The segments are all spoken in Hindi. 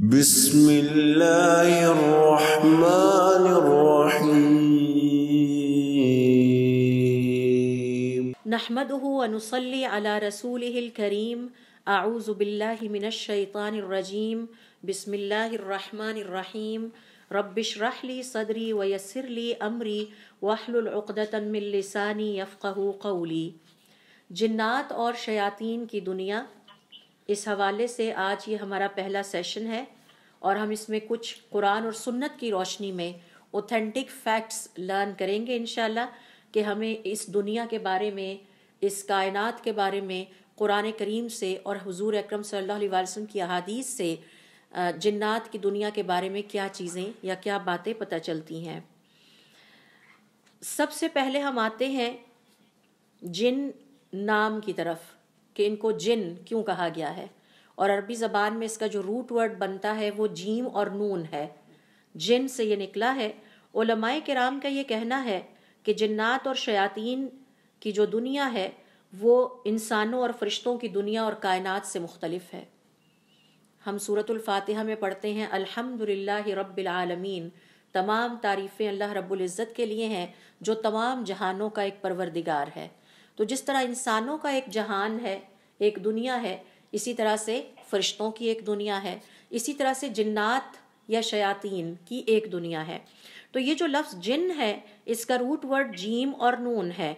بسم الله الرحمن الرحيم نحمده ونصلي على رسوله الكريم أعوذ بالله من الشيطان الرجيم بسم الله الرحمن الرحيم رب اشرح لي صدري ويسر لي أمري واحلل عقدة من لساني يفقه قولي जिन्नात और शयातीन की दुनिया इस हवाले से आज ये हमारा पहला सेशन है और हम इसमें कुछ कुरान और सुन्नत की रोशनी में ऑथेंटिक फैक्ट्स लर्न करेंगे इन कि हमें इस दुनिया के बारे में इस कायनात के बारे में कुरान करीम से और हुजूर अकरम सल्लल्लाहु अलैहि वसल्लम की अहादीस से जन्नात की दुनिया के बारे में क्या चीज़ें या क्या बातें पता चलती हैं सबसे पहले हम आते हैं जिन नाम की तरफ कि इनको जिन क्यों कहा गया है और अरबी ज़बान में इसका जो रूट वर्ड बनता है वो जीम और नून है जिन से ये निकला है ओलमाए कराम का ये कहना है कि जिन्नात और शयातीन की जो दुनिया है वो इंसानों और फरिश्तों की दुनिया और कायनात से मुख्तलिफ है हम फातिहा में पढ़ते हैं अल्हम्दुलिल्लाह रबालमीन तमाम तारीफ़ें अल्लाह रब्बुल इज़्ज़त के लिए हैं जो तमाम जहानों का एक परवरदिगार है तो जिस तरह इंसानों का एक जहान है एक दुनिया है इसी तरह से फरिश्तों की एक दुनिया है इसी तरह से जिन्नात या शयातीन की एक दुनिया है तो ये जो लफ्ज़ जिन है इसका रूट वर्ड जीम और नून है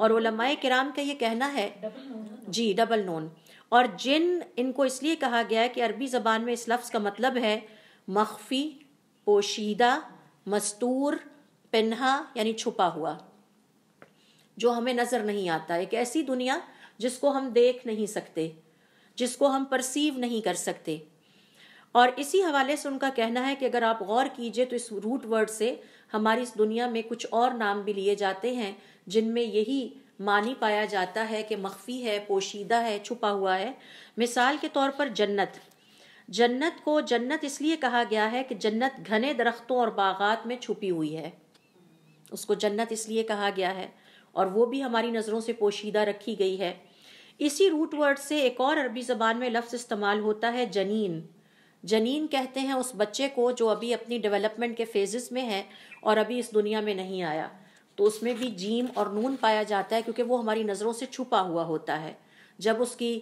और उलमाए कराम का ये कहना है जी डबल नून और जिन इनको इसलिए कहा गया है कि अरबी ज़बान में इस लफ्ज़ का मतलब है मख्फी पोशीदा मस्तूर पिन्हा यानी छुपा हुआ जो हमें नजर नहीं आता एक ऐसी दुनिया जिसको हम देख नहीं सकते जिसको हम परसीव नहीं कर सकते और इसी हवाले से उनका कहना है कि अगर आप गौर कीजिए तो इस रूट वर्ड से हमारी इस दुनिया में कुछ और नाम भी लिए जाते हैं जिनमें यही मानी पाया जाता है कि मख्फी है पोशीदा है छुपा हुआ है मिसाल के तौर पर जन्नत जन्नत को जन्नत इसलिए कहा गया है कि जन्नत घने दरख्तों और बागात में छुपी हुई है उसको जन्नत इसलिए कहा गया है और वो भी हमारी नज़रों से पोशीदा रखी गई है इसी रूट वर्ड से एक और अरबी ज़बान में लफ्ज़ इस्तेमाल होता है जनीन जनीन कहते हैं उस बच्चे को जो अभी अपनी डेवलपमेंट के फेजेस में है और अभी इस दुनिया में नहीं आया तो उसमें भी जीम और नून पाया जाता है क्योंकि वो हमारी नज़रों से छुपा हुआ होता है जब उसकी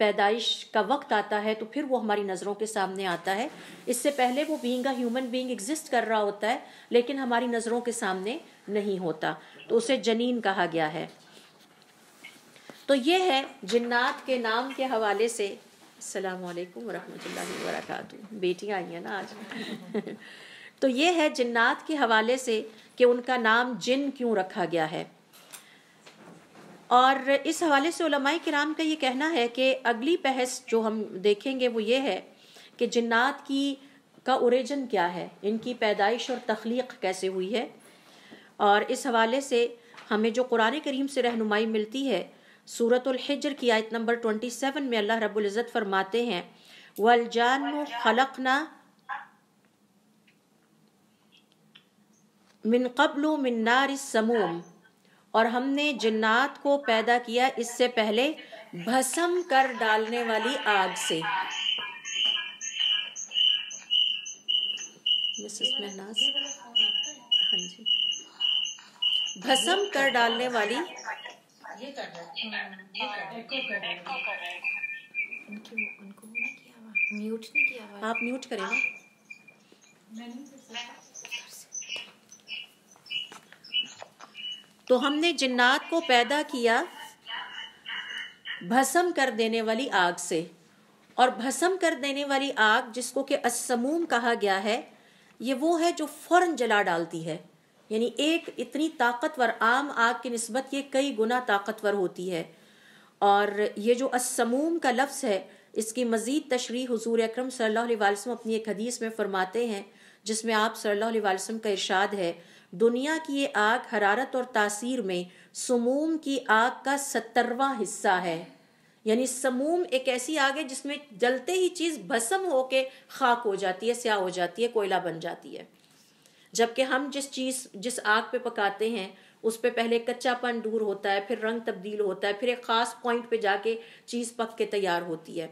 पैदाइश का वक्त आता है तो फिर वो हमारी नज़रों के सामने आता है इससे पहले वो बींग ह्यूमन बींग एग्जिस्ट कर रहा होता है लेकिन हमारी नज़रों के सामने नहीं होता तो उसे जनीन कहा गया है तो ये है जिन्नात के नाम के हवाले से अल्लाम वरहमल वरक बेटियाँ आई हैं ना आज तो ये है जिन्नात के हवाले से कि उनका नाम जिन क्यों रखा गया है और इस हवाले से उलमाए कराम का ये कहना है कि अगली बहस जो हम देखेंगे वो ये है कि जिन्नात की का ओरिजिन क्या है इनकी पैदाइश और तख्लीक कैसे हुई है और इस हवाले से हमें जो कुरान करीम से रहनुमाई मिलती है सूरत हिजर की आयत नंबर ट्वेंटी सेवन में अल्लाह रबुल्ज़त फरमाते हैं वलजान खलकना मिन कबल मिन समूम और हमने जन्नात को पैदा किया इससे पहले भसम कर डालने वाली आग से हाँ जी भस्म कर डालने वाली ये कर हाँ, म्यूट नहीं किया आप म्यूट करें ना तो हमने जिन्नात को पैदा किया भस्म कर देने वाली आग से और भस्म कर देने वाली आग जिसको कि असमूम कहा गया है ये वो है जो फौरन जला डालती है यानी एक इतनी ताकतवर आम आग की नस्बत ये कई गुना ताकतवर होती है और ये जो असमूम का लफ्ज़ है इसकी मज़ीद तशरी हजूर अक्रम सल्हसम अपनी एक हदीस में फ़रमाते हैं जिसमें आप सल्ला वसम का इर्शाद है दुनिया की ये आग हरारत और तासीर में समूम की आग का सत्तरवा हिस्सा है यानी समूम एक ऐसी आग है जिसमें जलते ही चीज़ भस्म होके खाक हो जाती है स्याह हो जाती है कोयला बन जाती है जबकि हम जिस चीज़ जिस आग पे पकाते हैं उस पर पहले कच्चापन दूर होता है फिर रंग तब्दील होता है फिर एक ख़ास पॉइंट पे जाके चीज़ पक के तैयार होती है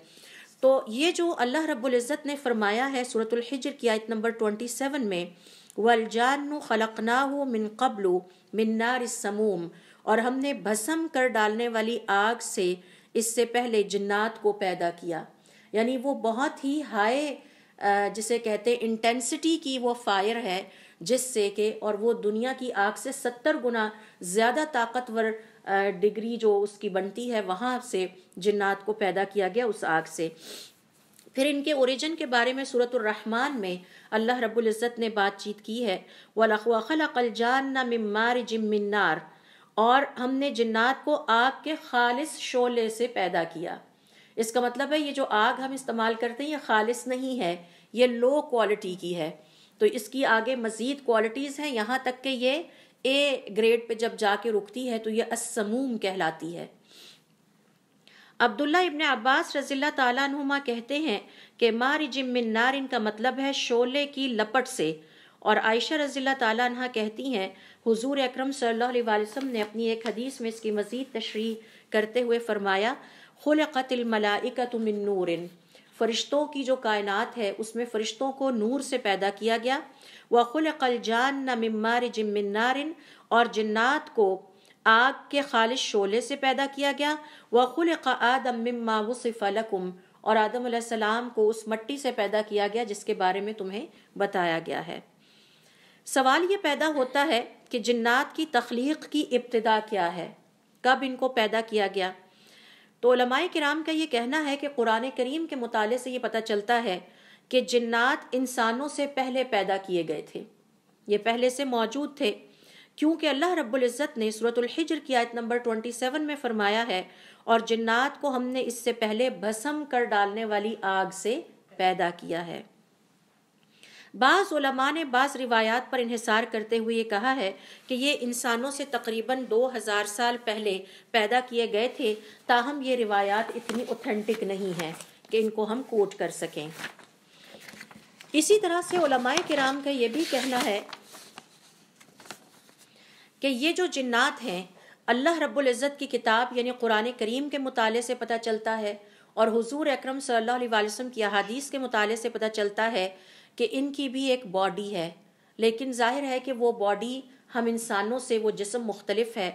तो ये जो अल्लाह इज़्ज़त ने फरमाया है सूरतुल हिजर की आयत नंबर ट्वेंटी सेवन में वल जानु खलकनाहु मिन मिन नार समूम और हमने भस्म कर डालने वाली आग से इससे पहले जन्नात को पैदा किया यानी वो बहुत ही हाई जिसे कहते इंटेंसिटी की वो फायर है जिससे के और वो दुनिया की आग से सत्तर गुना ज़्यादा ताकतवर डिग्री जो उसकी बनती है वहाँ से जिन्नात को पैदा किया गया उस आग से फिर इनके ओरिजिन के बारे में सूरत रहमान में अल्लाह रब्बुल इज़्ज़त ने बातचीत की है वलखल मिम्मार जिम्मिनार और हमने जिन्नात को आग के खालिस शोले से पैदा किया इसका मतलब है ये जो आग हम इस्तेमाल करते हैं ये खालिस नहीं है ये लो क्वालिटी की है तो इसकी आगे मजीद क्वालिटीज़ हैं यहाँ तक कि ये ए ग्रेड पे जब जाके रुकती है तो ये असमूम कहलाती है अब्दुल्ला इबन अब्बास रजील्ला ताला कहते हैं कि मार जिमिन नार इनका मतलब है शोले की लपट से और आयशा रजील्ला ताला कहती हैं हुजूर अकरम सल्लल्लाहु अलैहि वसल्लम ने अपनी एक हदीस में इसकी मजीद तशरी करते हुए फरमाया खुल कतिल मलाइका तुम नूरिन फरिश्तों की जो कायनात है उसमें फरिश्तों को नूर से पैदा किया गया वखुल जान न मम्मार जिमिनारिन और जन्नात को आग के खालिश शोले से पैदा किया गया खुल आदम मम्मा वफलकुम और आदम सलाम को उस मट्टी से पैदा किया गया जिसके बारे में तुम्हें बताया गया है सवाल ये पैदा होता है कि जन्नात की तख्लीक की इब्तदा क्या है कब इनको पैदा किया गया तो लमाय कराम का ये कहना है कि कुरान करीम के मुताले से ये पता चलता है कि जन्नात इंसानों से पहले पैदा किए गए थे ये पहले से मौजूद थे क्योंकि अल्लाह रबुल्ज़त ने सूरतुल्हिजर की आयत नंबर 27 में फरमाया है और जन्नात को हमने इससे पहले भसम कर डालने वाली आग से पैदा किया है बाजा उलमा ने बाज़ रिवायात पर इहसार करते हुए कहा है कि ये इंसानों से तकरीबन 2000 साल पहले पैदा किए गए थे ताहम ये रिवायात इतनी ऑथेंटिक नहीं है कि इनको हम कोट कर सकें इसी तरह से उलमाए कराम का ये भी कहना है कि ये जो जिन्नात हैं अल्लाह रबुल्ज़त की किताब यानी कुरान करीम के मुताले से पता चलता है और हुजूर अकरम सल्लल्लाहु अलैहि वसल्लम की अहादीस के मुताले से पता चलता है कि इनकी भी एक बॉडी है लेकिन जाहिर है कि वो बॉडी हम इंसानों से वो जिसम मुख्तलिफ है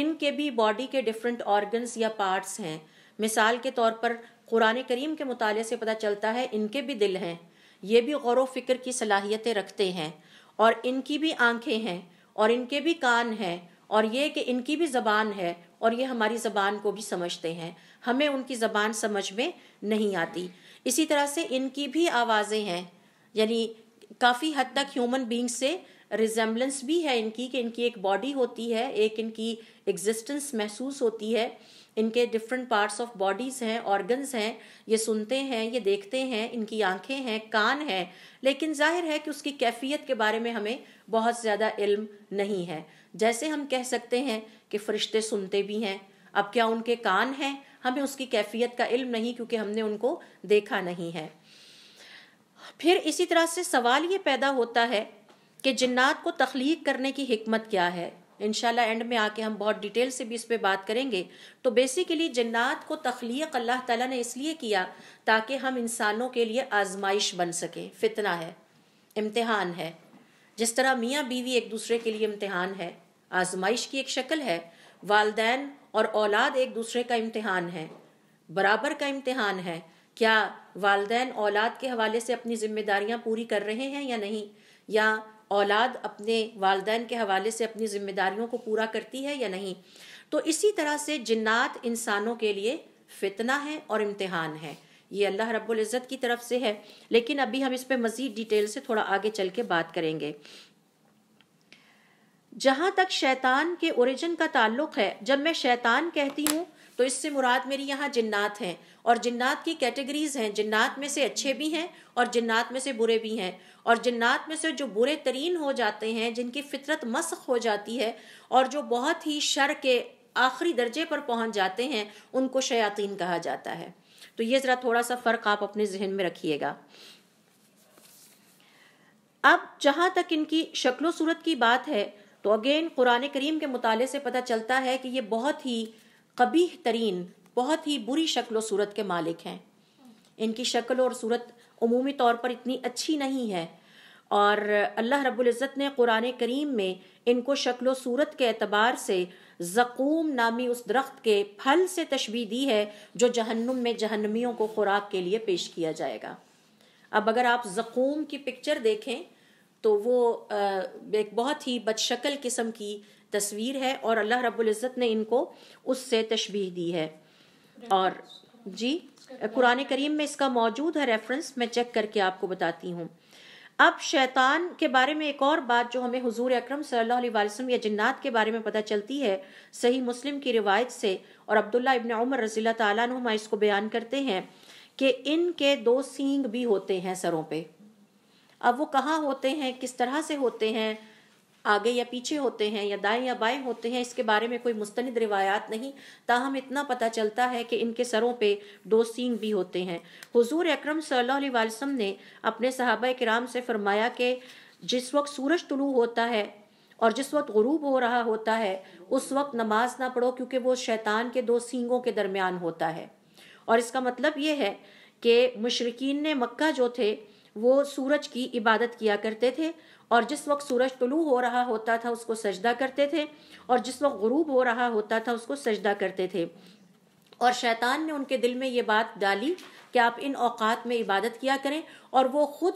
इनके भी बॉडी के डिफरेंट ऑर्गन्स या पार्ट्स हैं मिसाल के तौर पर कुरान करीम के मुताले से पता चलता है इनके भी दिल हैं ये भी गौर फिक्र की सलाहियतें रखते हैं और इनकी भी आंखें हैं और इनके भी कान हैं और ये कि इनकी भी ज़बान है और ये हमारी ज़बान को भी समझते हैं हमें उनकी ज़बान समझ में नहीं आती इसी तरह से इनकी भी आवाज़ें हैं यानी काफ़ी हद तक ह्यूमन बींग से रिजेम्बलेंस भी है इनकी कि इनकी एक बॉडी होती है एक इनकी एग्जिस्टेंस महसूस होती है इनके डिफरेंट पार्ट्स ऑफ बॉडीज़ हैं ऑर्गन्स हैं ये सुनते हैं ये देखते हैं इनकी आंखें हैं कान हैं लेकिन जाहिर है कि उसकी कैफियत के बारे में हमें बहुत ज़्यादा इल्म नहीं है जैसे हम कह सकते हैं कि फरिश्ते सुनते भी हैं अब क्या उनके कान हैं हमें उसकी कैफियत का इल्म नहीं क्योंकि हमने उनको देखा नहीं है फिर इसी तरह से सवाल ये पैदा होता है कि जिन्नात को तख्लीक करने की हमत क्या है इनशाला एंड में आके हम बहुत डिटेल से भी इस पर बात करेंगे तो बेसिकली जन्नात को तख्लीक अल्लाह ताला ने इसलिए किया ताकि हम इंसानों के लिए आजमाइश बन सके फितना है इम्तहान है जिस तरह मियाँ बीवी एक दूसरे के लिए इम्तहान है आजमाइश की एक शक्ल है वालदेन और औलाद एक दूसरे का इम्तहान है बराबर का इम्तहान है क्या वालदेन औलाद के हवाले से अपनी जिम्मेदारियां पूरी कर रहे हैं या नहीं या औलाद अपने वालदेन के हवाले से अपनी जिम्मेदारियों को पूरा करती है या नहीं तो इसी तरह से जिन्नात इंसानों के लिए फितना है और इम्तहान है ये अल्लाह रब्बुल इज़्ज़त की तरफ से है लेकिन अभी हम इस पर मज़ीद डिटेल से थोड़ा आगे चल के बात करेंगे जहाँ तक शैतान के ओरिजिन का ताल्लुक है जब मैं शैतान कहती हूँ तो इससे मुराद मेरी यहाँ जिन्नात हैं और जिन्नात की कैटेगरीज हैं जिन्नात में से अच्छे भी हैं और जिन्नात में से बुरे भी हैं और जिन्नात में से जो बुरे तरीन हो जाते हैं जिनकी फितरत मस्क हो जाती है और जो बहुत ही शर के आखिरी दर्जे पर पहुंच जाते हैं उनको शयातीन कहा जाता है तो ये ज़रा थोड़ा सा फ़र्क आप अपने जहन में रखिएगा अब जहाँ तक इनकी शक्लो सूरत की बात है तो अगेन कुरान करीम के मुताले से पता चलता है कि ये बहुत ही कबीह तरीन बहुत ही बुरी शक्ल सूरत के मालिक हैं इनकी शक्ल और सूरत अमूमी तौर पर इतनी अच्छी नहीं है और अल्लाह रबुल्जत ने कुरान करीम में इनको शक्ल सूरत के अतबार से जकूम नामी उस दरख्त के फल से तशबी दी है जो जहन्नुम में जहन्नमियों को खुराक के लिए पेश किया जाएगा अब अगर आप जकूम की पिक्चर देखें तो वो एक बहुत ही बदशक्ल किस्म की तस्वीर है और अल्लाह रबुल्ज़त ने इनको उससे तशबी दी है और जी कुरान करीम में इसका मौजूद है रेफरेंस मैं चेक करके आपको बताती हूँ अब शैतान के बारे में एक और बात जो हमें हुजूर अकरम सल्लल्लाहु अलैहि वसल्लम या जन्नात के बारे में पता चलती है सही मुस्लिम की रिवायत से और अब्दुल्ला इबन उमर रजील तुम इसको बयान करते हैं कि इनके दो सींग भी होते हैं सरों पे अब वो कहाँ होते हैं किस तरह से होते हैं आगे या पीछे होते हैं या दाएं या बाएं होते हैं इसके बारे में कोई मुस्तनद रिवायात नहीं ताहम इतना पता चलता है कि इनके सरों पे दो सींग भी होते हैं हुजूर अकरम सल्लल्लाहु अलैहि वसल्लम ने अपने सहाबा कराम से फरमाया कि जिस वक्त सूरज तुलू होता है और जिस वक्त गरूब हो रहा होता है उस वक्त नमाज ना पढ़ो क्योंकि वो शैतान के दो सींगों के दरमियान होता है और इसका मतलब ये है कि मुशरकिन ने मक्का जो थे वो सूरज की इबादत किया करते थे और जिस वक्त सूरज तुलू हो रहा होता था उसको सजदा करते थे और जिस वक्त गुरूब हो रहा होता था उसको सजदा करते थे और शैतान ने उनके दिल में ये बात डाली कि आप इन औकात में इबादत किया करें और वो खुद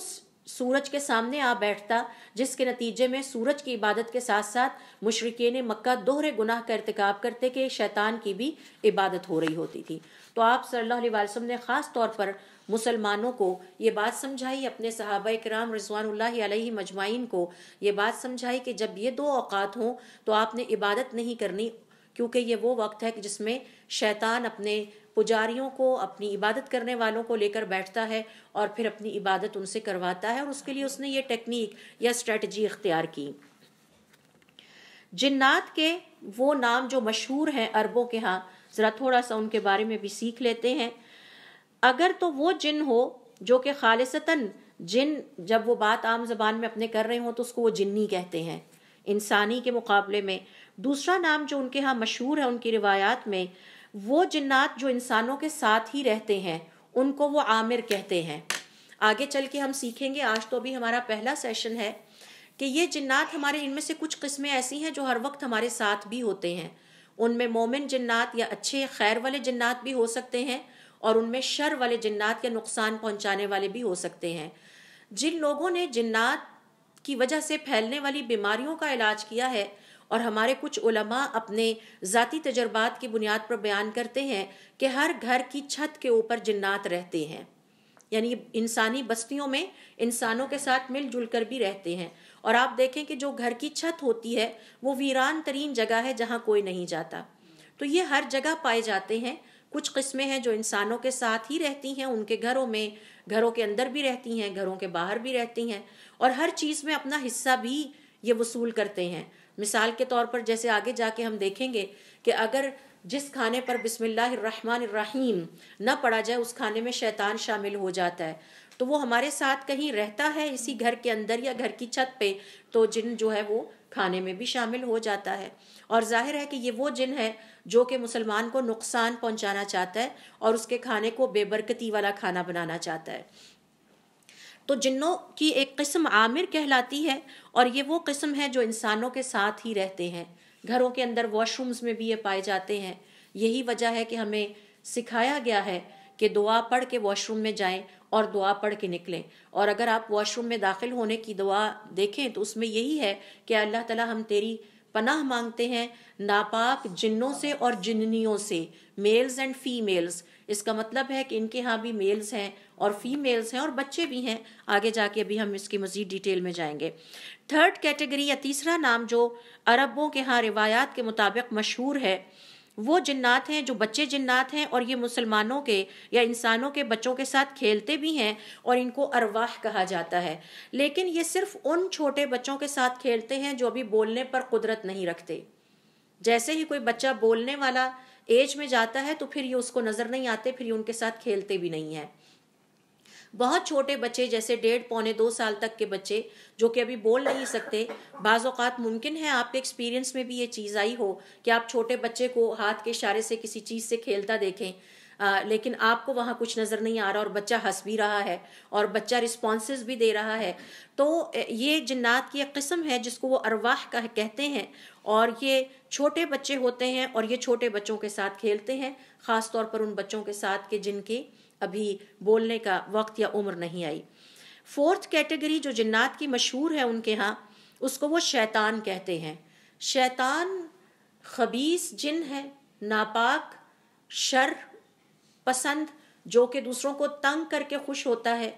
सूरज के सामने आ बैठता जिसके नतीजे में सूरज की इबादत के साथ साथ मुशरक़ी ने मक्का दोहरे गुनाह का इरतकब करते कि शैतान की भी इबादत हो रही होती थी तो आप सल्लल्लाहु अलैहि वसल्लम ने ख़ास तौर पर मुसलमानों को ये बात समझाई अपने सहाबा कराम रजवान मजमाइन को ये बात समझाई कि जब ये दो औकात हों तो आपने इबादत नहीं करनी क्योंकि ये वो वक्त है कि जिसमें शैतान अपने पुजारियों को अपनी इबादत करने वालों को लेकर बैठता है और फिर अपनी इबादत उनसे करवाता है और उसके लिए उसने ये टेक्निक या स्ट्रेटजी इख्तियार की जिन्नात के वो नाम जो मशहूर हैं अरबों के यहाँ ज़रा थोड़ा सा उनके बारे में भी सीख लेते हैं अगर तो वो जिन हो जो कि खालिसतन जिन जब वो बात आम जबान में अपने कर रहे हों तो उसको वो जिन्नी कहते हैं इंसानी के मुकाबले में दूसरा नाम जो उनके यहाँ मशहूर है उनकी रिवायात में वो जिन्नात जो इंसानों के साथ ही रहते हैं उनको वो आमिर कहते हैं आगे चल के हम सीखेंगे आज तो अभी हमारा पहला सेशन है कि ये जिन्नात हमारे इनमें से कुछ किस्में ऐसी हैं जो हर वक्त हमारे साथ भी होते हैं उनमें मोमिन जिन्नात या अच्छे खैर वाले जिन्नात भी हो सकते हैं और उनमें शर वाले जिन्नात के नुकसान पहुंचाने वाले भी हो सकते हैं जिन लोगों ने जिन्नात की वजह से फैलने वाली बीमारियों का इलाज किया है और हमारे कुछ उलमा अपने ज़ाती तजर्बात की बुनियाद पर बयान करते हैं कि हर घर की छत के ऊपर जिन्नात रहते हैं यानी इंसानी बस्तियों में इंसानों के साथ मिलजुल कर भी रहते हैं और आप देखें कि जो घर की छत होती है वो वीरान तरीन जगह है जहाँ कोई नहीं जाता तो ये हर जगह पाए जाते हैं कुछ किस्में हैं जो इंसानों के साथ ही रहती हैं उनके घरों में घरों के अंदर भी रहती हैं घरों के बाहर भी रहती हैं और हर चीज़ में अपना हिस्सा भी ये वसूल करते हैं मिसाल के तौर पर जैसे आगे जाके हम देखेंगे कि अगर जिस खाने पर बिसमीम न पड़ा जाए उस खाने में शैतान शामिल हो जाता है तो वो हमारे साथ कहीं रहता है इसी घर के अंदर या घर की छत पे तो जिन जो है वो खाने में भी शामिल हो जाता है और जाहिर है कि ये वो जिन है जो कि मुसलमान को नुकसान पहुंचाना चाहता है और उसके खाने को बेबरकती वाला खाना बनाना चाहता है तो जिन्नों की एक किस्म आमिर कहलाती है और ये वो किस्म है जो इंसानों के साथ ही रहते हैं घरों के अंदर वॉशरूम्स में भी ये पाए जाते हैं यही वजह है कि हमें सिखाया गया है कि दुआ पढ़ के वॉशरूम में जाएं और दुआ पढ़ के निकलें और अगर आप वॉशरूम में दाखिल होने की दुआ देखें तो उसमें यही है कि अल्लाह ताला हम तेरी पनाह मांगते हैं नापाक जिन्नों से और जिन्नियों से मेल्स एंड फीमेल्स इसका मतलब है कि इनके यहाँ भी मेल्स हैं और फीमेल्स हैं और बच्चे भी हैं आगे जाके अभी हम इसकी मज़ीद डिटेल में जाएंगे थर्ड कैटेगरी या तीसरा नाम जो अरबों के यहाँ रिवायात के मुताबिक मशहूर है वो जिन्नात हैं जो बच्चे जिन्नात हैं और ये मुसलमानों के या इंसानों के बच्चों के साथ खेलते भी हैं और इनको अरवाह कहा जाता है लेकिन ये सिर्फ उन छोटे बच्चों के साथ खेलते हैं जो अभी बोलने पर कुदरत नहीं रखते जैसे ही कोई बच्चा बोलने वाला एज में जाता है तो फिर ये उसको नज़र नहीं आते फिर ये उनके साथ खेलते भी नहीं हैं बहुत छोटे बच्चे जैसे डेढ़ पौने दो साल तक के बच्चे जो कि अभी बोल नहीं सकते बाज़ात मुमकिन है आपके एक्सपीरियंस में भी ये चीज़ आई हो कि आप छोटे बच्चे को हाथ के इशारे से किसी चीज़ से खेलता देखें आ, लेकिन आपको वहाँ कुछ नज़र नहीं आ रहा और बच्चा हंस भी रहा है और बच्चा रिस्पॉन्स भी दे रहा है तो ये जन्नात की एक किस्म है जिसको वो अरवाह का कहते हैं और ये छोटे बच्चे होते हैं और ये छोटे बच्चों के साथ खेलते हैं ख़ास तौर पर उन बच्चों के साथ के जिनकी अभी बोलने का वक्त या उम्र नहीं आई फोर्थ कैटेगरी जो जिन्नात की मशहूर है उनके यहाँ उसको वो शैतान कहते हैं शैतान खबीस जिन है नापाक शर पसंद जो कि दूसरों को तंग करके खुश होता है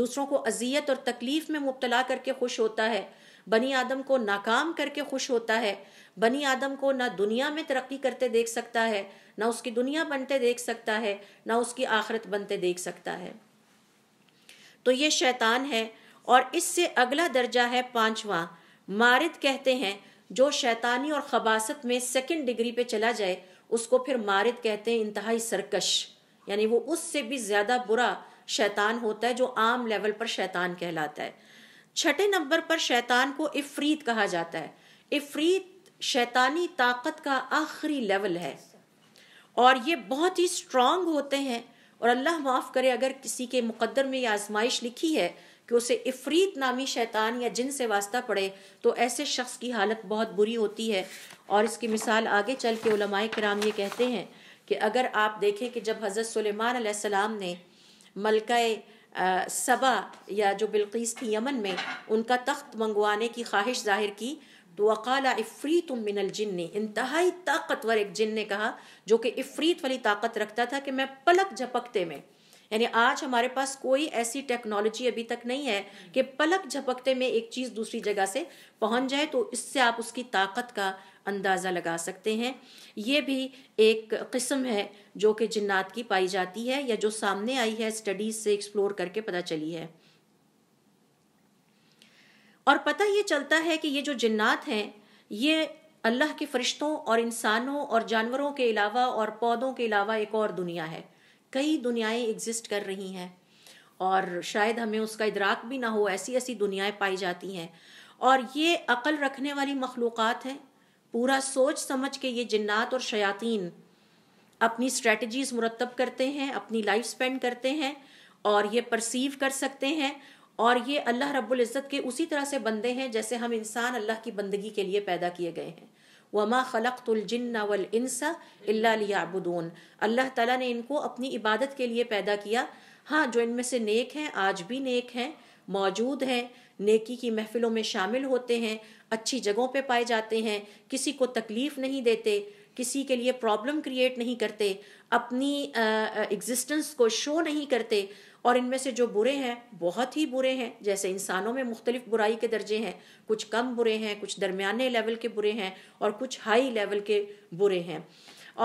दूसरों को अजियत और तकलीफ में मुबतला करके खुश होता है बनी आदम को नाकाम करके खुश होता है बनी आदम को ना दुनिया में तरक्की करते देख सकता है ना उसकी दुनिया बनते देख सकता है ना उसकी आखरत बनते देख सकता है तो ये शैतान है और इससे अगला दर्जा है पांचवा मारिद कहते हैं जो शैतानी और खबासत में सेकेंड डिग्री पे चला जाए उसको फिर मारिद कहते हैं इंतहाई सरकश यानी वो उससे भी ज़्यादा बुरा शैतान होता है जो आम लेवल पर शैतान कहलाता है छठे नंबर पर शैतान को इफरीत कहा जाता है इफरीत शैतानी ताकत का आखिरी लेवल है और ये बहुत ही स्ट्रांग होते हैं और अल्लाह माफ़ करे अगर किसी के मुकद्दर में ये आजमाइश लिखी है कि उसे इफरीत नामी शैतान या जिन से वास्ता पड़े तो ऐसे शख्स की हालत बहुत बुरी होती है और इसकी मिसाल आगे चल के उलमाए कराम ये कहते हैं कि अगर आप देखें कि जब हज़रत सुलेमान ने मलका सबा या जो बिल्किस थी यमन में उनका तख्त मंगवाने की ख्वाहिश जाहिर की तो वकाला इफ़रीत मिन जिन्नी इंतहाई ताकतवर एक जिन ने कहा जो कि इफ़रीत वाली ताकत रखता था कि मैं पलक झपकते में यानी आज हमारे पास कोई ऐसी टेक्नोलॉजी अभी तक नहीं है कि पलक झपकते में एक चीज़ दूसरी जगह से पहुंच जाए तो इससे आप उसकी ताकत का अंदाज़ा लगा सकते हैं ये भी एक किस्म है जो कि जिन्नात की पाई जाती है या जो सामने आई है स्टडीज़ से एक्सप्लोर करके पता चली है और पता ये चलता है कि ये जो जिन्नात हैं ये अल्लाह के फरिश्तों और इंसानों और जानवरों के अलावा और पौधों के अलावा एक और दुनिया है कई दुनियाएं एग्जिस्ट कर रही हैं और शायद हमें उसका इदराक भी ना हो ऐसी ऐसी दुनियाएं पाई जाती हैं और ये अकल रखने वाली मखलूक़ हैं पूरा सोच समझ के ये जन्नात और शयातीन अपनी स्ट्रेटजीज मुरतब करते हैं अपनी लाइफ स्पेंड करते हैं और ये परसीव कर सकते हैं और ये अल्लाह रब्बुल इज़्ज़त के उसी तरह से बंदे हैं जैसे हम इंसान अल्लाह की बंदगी के लिए पैदा किए गए हैं वमा ख़लक़ुलजिन्ना वल इंसा अल्लाबुदून अल्लाह ताला ने इनको अपनी इबादत के लिए पैदा किया हाँ जो इनमें से नेक हैं आज भी नेक हैं मौजूद हैं नेकी की महफिलों में शामिल होते हैं अच्छी जगहों पे पाए जाते हैं किसी को तकलीफ़ नहीं देते किसी के लिए प्रॉब्लम क्रिएट नहीं करते अपनी एग्जिस्टेंस को शो नहीं करते और इनमें से जो बुरे हैं बहुत ही बुरे हैं जैसे इंसानों में मुख्तलिफ बुराई के दर्जे हैं कुछ कम बुरे हैं कुछ दरमियाने लेवल के बुरे हैं और कुछ हाई लेवल के बुरे हैं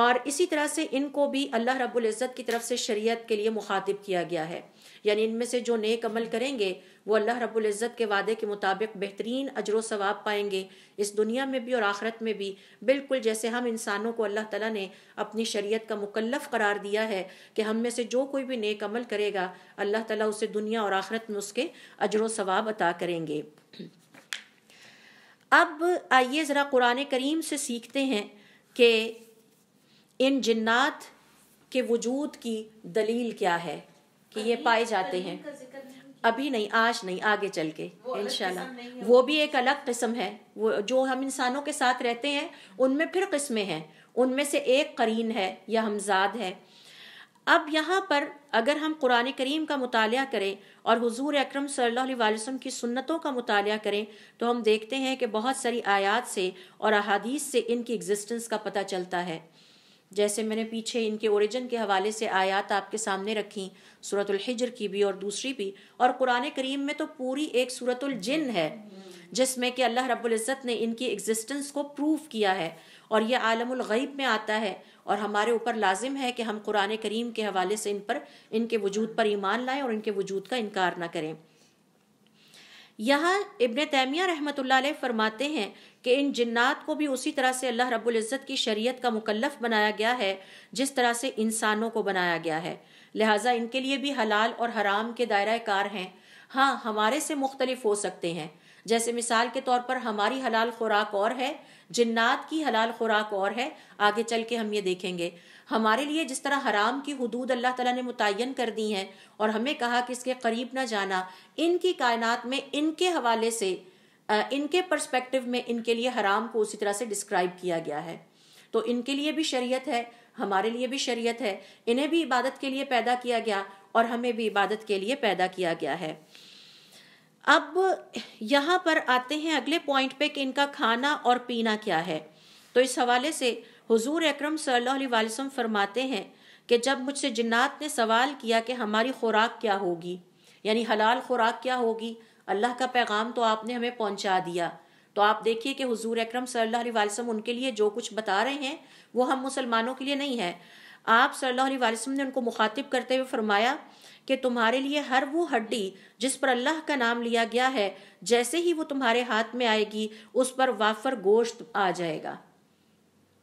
और इसी तरह से इनको भी अल्लाह रब्बुल इज़्ज़त की तरफ से शरीयत के लिए मुखातिब किया गया है यानी इनमें से जो नेक अमल करेंगे वो अल्लाह रब्बुल इज़्ज़त के वादे के मुताबिक बेहतरीन अजर सवाब पाएंगे इस दुनिया में भी और आखरत में भी बिल्कुल जैसे हम इंसानों को अल्लाह ताला ने अपनी शरीयत का मुकल्लफ करार दिया है कि हम में से जो कोई भी नेक अमल करेगा अल्लाह ताला उसे दुनिया और आखरत में उसके अजर सवाब अता करेंगे अब आइए ज़रा कुरान करीम से सीखते हैं कि इन जिन्नात के वजूद की दलील क्या है कि ये पाए जाते हैं अभी नहीं आज नहीं आगे चल के इनशाला वो भी एक अलग किस्म है वो जो हम इंसानों के साथ रहते हैं उनमें फिर किस्में हैं उनमें से एक करीन है या हमजाद है अब यहाँ पर अगर हम कुरान करीम का मताल करें और हजूर अक्रम वसम की सुन्नतों का मताल करें तो हम देखते हैं कि बहुत सारी आयात से और अहादीस से इनकी एग्जिस्टेंस का पता चलता है जैसे मैंने पीछे इनके ओरिजिन के हवाले से आयात आपके सामने रखी सूरतुल हिजर की भी और दूसरी भी और कुरान करीम में तो पूरी एक सूरतुल जिन है जिसमें कि अल्लाह रबुल्ज़त ने इनकी एग्जिस्टेंस को प्रूव किया है और यह आलमुल में आता है और हमारे ऊपर लाजिम है कि हम कुरान करीम के हवाले से इन पर इनके वजूद पर ईमान लाएं और इनके वजूद का इनकार ना करें यहाँ इबन तैमिया रहमत फरमाते हैं कि इन जिन्नात को भी उसी तरह से अल्लाह रब्बुल इज़्ज़त की शरीयत का मुकल्लफ बनाया गया है जिस तरह से इंसानों को बनाया गया है लिहाजा इनके लिए भी हलाल और हराम के दायरा कार हैं हाँ हमारे से मुख्तलिफ हो सकते हैं जैसे मिसाल के तौर पर हमारी हलाल खुराक और है जिन्नात की हलाल खुराक और है आगे चल के हम ये देखेंगे हमारे लिए जिस तरह हराम की हदूद अल्लाह तला ने मुतन कर दी हैं और हमें कहा कि इसके करीब ना जाना इनकी कायनात में इनके हवाले से इनके परस्पेक्टिव में इनके लिए हराम को उसी तरह से डिस्क्राइब किया गया है तो इनके लिए भी शरीयत है हमारे लिए भी शरीयत है इन्हें भी इबादत के लिए पैदा किया गया और हमें भी इबादत के लिए पैदा किया गया है अब यहाँ पर आते हैं अगले पॉइंट पे कि इनका खाना और पीना क्या है तो इस हवाले से हुजूर अकरम सल्लल्लाहु अलैहि वसल्लम फरमाते हैं कि जब मुझसे जिन्नात ने सवाल किया कि हमारी खुराक क्या होगी यानी हलाल खुराक क्या होगी अल्लाह का पैगाम तो आपने हमें पहुंचा दिया तो आप देखिए कि हुजूर अकरम सल्लल्लाहु अलैहि वसल्लम उनके लिए जो कुछ बता रहे हैं वो हम मुसलमानों के लिए नहीं है आप सल्लल्लाहु अलैहि वसल्लम ने उनको मुखातिब करते हुए फरमाया कि तुम्हारे लिए हर वो हड्डी जिस पर अल्लाह का नाम लिया गया है जैसे ही वो तुम्हारे हाथ में आएगी उस पर वाफर गोश्त आ जाएगा